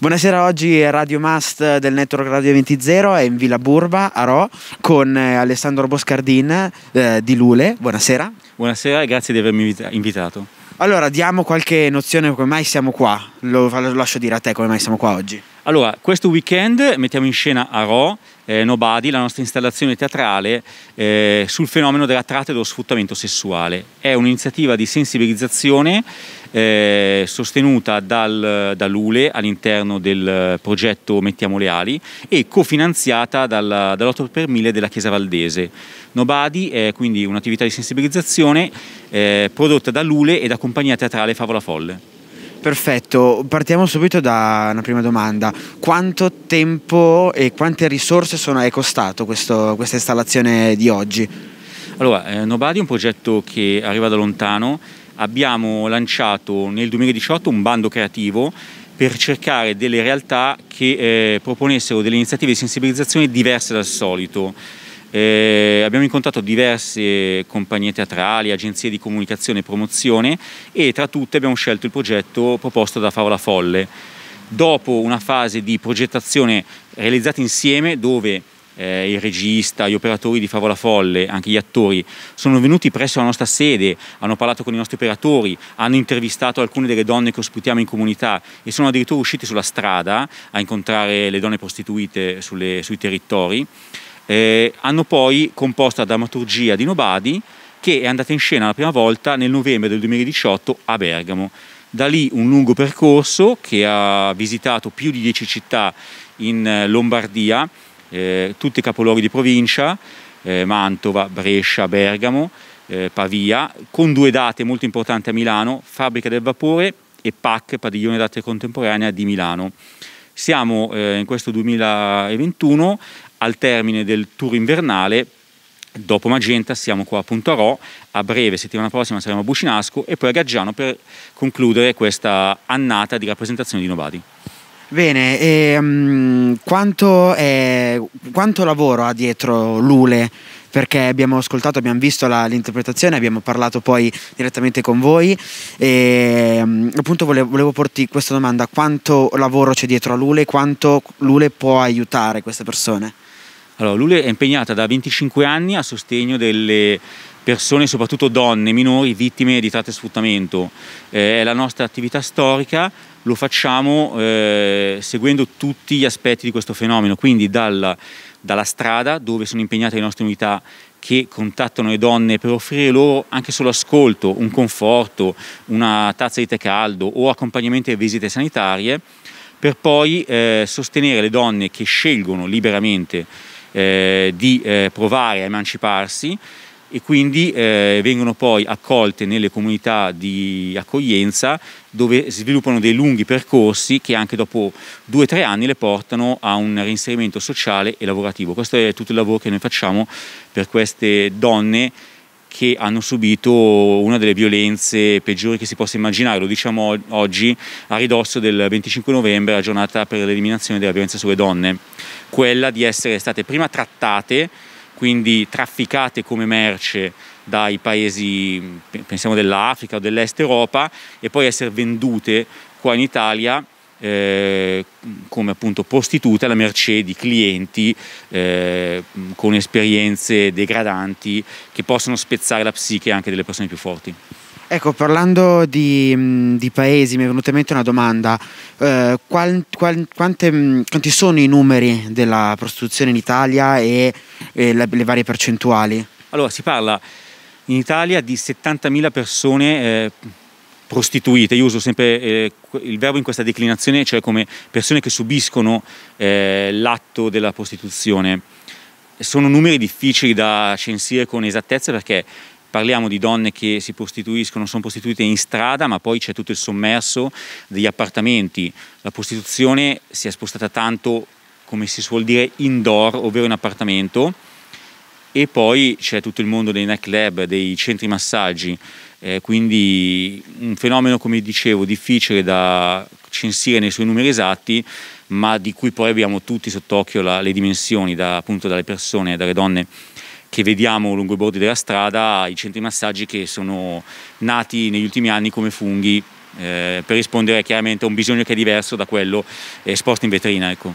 Buonasera, oggi è Radio Mast del Network Radio 20 è in Villa Burba a Rò con eh, Alessandro Boscardin eh, di Lule. Buonasera. Buonasera e grazie di avermi invitato. Allora, diamo qualche nozione come mai siamo qua. Lo, lo lascio dire a te come mai siamo qua oggi. Allora, questo weekend mettiamo in scena a Rò eh, Nobody, la nostra installazione teatrale eh, sul fenomeno della tratta e dello sfruttamento sessuale. È un'iniziativa di sensibilizzazione eh, sostenuta dal, dall'ULE all'interno del eh, progetto Mettiamo le ali e cofinanziata dal, dall'8 per 1000 della Chiesa Valdese. Nobadi è quindi un'attività di sensibilizzazione eh, prodotta dall'ULE e da compagnia teatrale Favola Folle. Perfetto, partiamo subito da una prima domanda. Quanto tempo e quante risorse sono, è costato questo, questa installazione di oggi? Allora, eh, Nobadi è un progetto che arriva da lontano, abbiamo lanciato nel 2018 un bando creativo per cercare delle realtà che eh, proponessero delle iniziative di sensibilizzazione diverse dal solito. Eh, abbiamo incontrato diverse compagnie teatrali, agenzie di comunicazione e promozione e tra tutte abbiamo scelto il progetto proposto da Favola Folle. Dopo una fase di progettazione realizzata insieme dove eh, il regista, gli operatori di Favola Folle, anche gli attori, sono venuti presso la nostra sede, hanno parlato con i nostri operatori, hanno intervistato alcune delle donne che ospitiamo in comunità e sono addirittura usciti sulla strada a incontrare le donne prostituite sulle, sui territori. Eh, hanno poi composto la drammaturgia di Nobadi che è andata in scena la prima volta nel novembre del 2018 a Bergamo. Da lì un lungo percorso che ha visitato più di 10 città in eh, Lombardia eh, tutti i capoluoghi di provincia, eh, Mantova, Brescia, Bergamo, eh, Pavia, con due date molto importanti a Milano, Fabbrica del Vapore e PAC, Padiglione d'Arte Contemporanea di Milano. Siamo eh, in questo 2021 al termine del tour invernale Dopo Magenta siamo qua appunto a Rò, a breve settimana prossima saremo a Bucinasco e poi a Gaggiano per concludere questa annata di rappresentazione di Novadi. Bene, e, um, quanto, è, quanto lavoro ha dietro Lule? perché abbiamo ascoltato, abbiamo visto l'interpretazione, abbiamo parlato poi direttamente con voi e ehm, appunto volevo, volevo porti questa domanda, quanto lavoro c'è dietro a Lule, e quanto Lule può aiutare queste persone? Allora, Lule è impegnata da 25 anni a sostegno delle persone, soprattutto donne, minori, vittime di tratta e sfruttamento. Eh, è la nostra attività storica, lo facciamo eh, seguendo tutti gli aspetti di questo fenomeno, quindi dalla, dalla strada dove sono impegnate le nostre unità che contattano le donne per offrire loro anche solo ascolto, un conforto, una tazza di tè caldo o accompagnamento e visite sanitarie, per poi eh, sostenere le donne che scelgono liberamente eh, di eh, provare a emanciparsi e quindi eh, vengono poi accolte nelle comunità di accoglienza dove sviluppano dei lunghi percorsi che anche dopo due o tre anni le portano a un reinserimento sociale e lavorativo. Questo è tutto il lavoro che noi facciamo per queste donne che hanno subito una delle violenze peggiori che si possa immaginare, lo diciamo oggi a ridosso del 25 novembre, la giornata per l'eliminazione della violenza sulle donne, quella di essere state prima trattate quindi trafficate come merce dai paesi, pensiamo dell'Africa o dell'Est Europa, e poi essere vendute qua in Italia eh, come appunto prostitute alla mercé di clienti eh, con esperienze degradanti che possono spezzare la psiche anche delle persone più forti. Ecco, parlando di, mm, di, paesi, mi è venuta in mente una domanda. Eh, qual, qual, quante, mm, quanti sono i numeri della prostituzione in Italia e, e le, le, varie percentuali? Allora, si parla in Italia di 70.000 persone eh, prostituite. Io uso sempre eh, il verbo in questa declinazione, cioè come persone che subiscono eh, l'atto della prostituzione. Sono numeri difficili da censire con esattezza perché parliamo di donne che si prostituiscono, sono prostituite in strada, ma poi c'è tutto il sommerso degli appartamenti. La prostituzione si è spostata tanto, come si suol dire, indoor, ovvero in appartamento, e poi c'è tutto il mondo dei nightclub, dei centri massaggi. Eh, quindi un fenomeno, come dicevo, difficile da censire nei suoi numeri esatti, ma di cui poi abbiamo tutti sott'occhio la, le dimensioni, da, appunto dalle persone, dalle donne che vediamo lungo i bordi della strada, i centri massaggi che sono nati negli ultimi anni come funghi eh, per rispondere chiaramente a un bisogno che è diverso da quello esposto in vetrina. Ecco.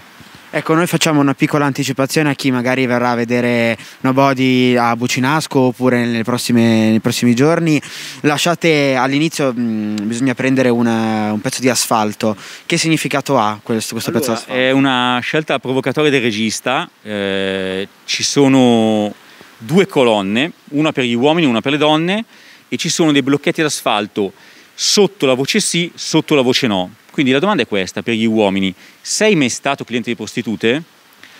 Ecco, noi facciamo una piccola anticipazione a chi magari verrà a vedere No Body a Bucinasco oppure prossime, nei prossimi giorni. Lasciate all'inizio, mh, mm, bisogna prendere una, un pezzo di asfalto. Che significato ha questo, questo allora, pezzo di asfalto? È una scelta provocatoria del regista. Eh, ci sono due colonne, una per gli uomini e una per le donne, e ci sono dei blocchetti d'asfalto sotto la voce sì, sotto la voce no. Quindi la domanda è questa per gli uomini, sei mai stato cliente di prostitute?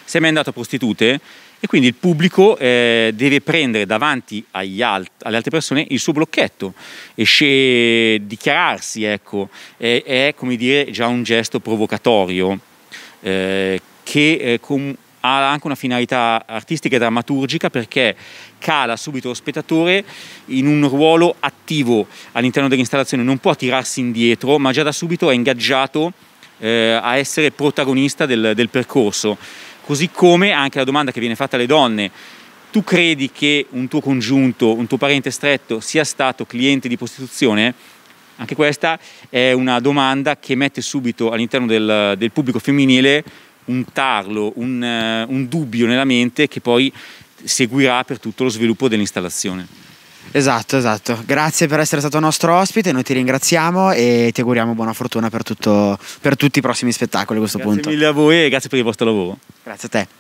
Sei mai andato a prostitute? E quindi il pubblico eh, deve prendere davanti alt- alle altre persone il suo blocchetto e sce- dichiararsi, ecco, è, è, come dire già un gesto provocatorio eh, che eh, com- ha anche una finalità artistica e drammaturgica perché cala subito lo spettatore in un ruolo attivo all'interno dell'installazione, non può tirarsi indietro, ma già da subito è ingaggiato eh, a essere protagonista del, del percorso. Così come anche la domanda che viene fatta alle donne, tu credi che un tuo congiunto, un tuo parente stretto sia stato cliente di prostituzione? Anche questa è una domanda che mette subito all'interno del, del pubblico femminile un tarlo, eh, un, un dubbio nella mente che poi seguirà per tutto lo sviluppo dell'installazione. Esatto, esatto. Grazie per essere stato nostro ospite, noi ti ringraziamo e ti auguriamo buona fortuna per, tutto, per tutti i prossimi spettacoli a questo grazie punto. Grazie mille a voi e grazie per il vostro lavoro. Grazie a te.